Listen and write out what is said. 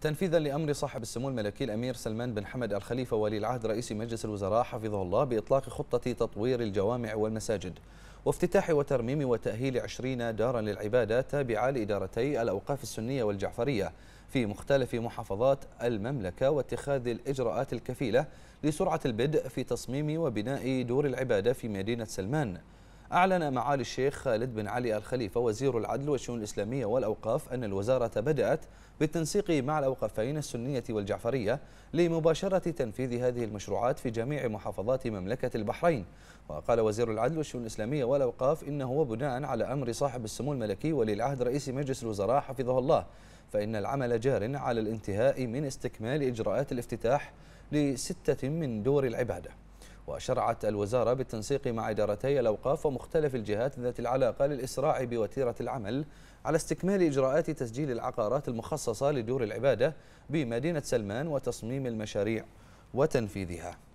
تنفيذا لأمر صاحب السمو الملكي الأمير سلمان بن حمد الخليفة ولي العهد رئيس مجلس الوزراء حفظه الله بإطلاق خطة تطوير الجوامع والمساجد وافتتاح وترميم وتأهيل 20 دارا للعبادة تابعة لإدارتي الأوقاف السنية والجعفرية في مختلف محافظات المملكة واتخاذ الإجراءات الكفيلة لسرعة البدء في تصميم وبناء دور العبادة في مدينة سلمان أعلن معالي الشيخ خالد بن علي الخليفة وزير العدل والشؤون الإسلامية والأوقاف أن الوزارة بدأت بالتنسيق مع الأوقافين السنية والجعفرية لمباشرة تنفيذ هذه المشروعات في جميع محافظات مملكة البحرين وقال وزير العدل والشؤون الإسلامية والأوقاف إنه بناء على أمر صاحب السمو الملكي ولي العهد رئيس مجلس الوزراء حفظه الله فإن العمل جار على الانتهاء من استكمال إجراءات الافتتاح لستة من دور العبادة وشرعت الوزارة بالتنسيق مع إدارتي الأوقاف ومختلف الجهات ذات العلاقة للإسراع بوتيرة العمل على استكمال إجراءات تسجيل العقارات المخصصة لدور العبادة بمدينة سلمان وتصميم المشاريع وتنفيذها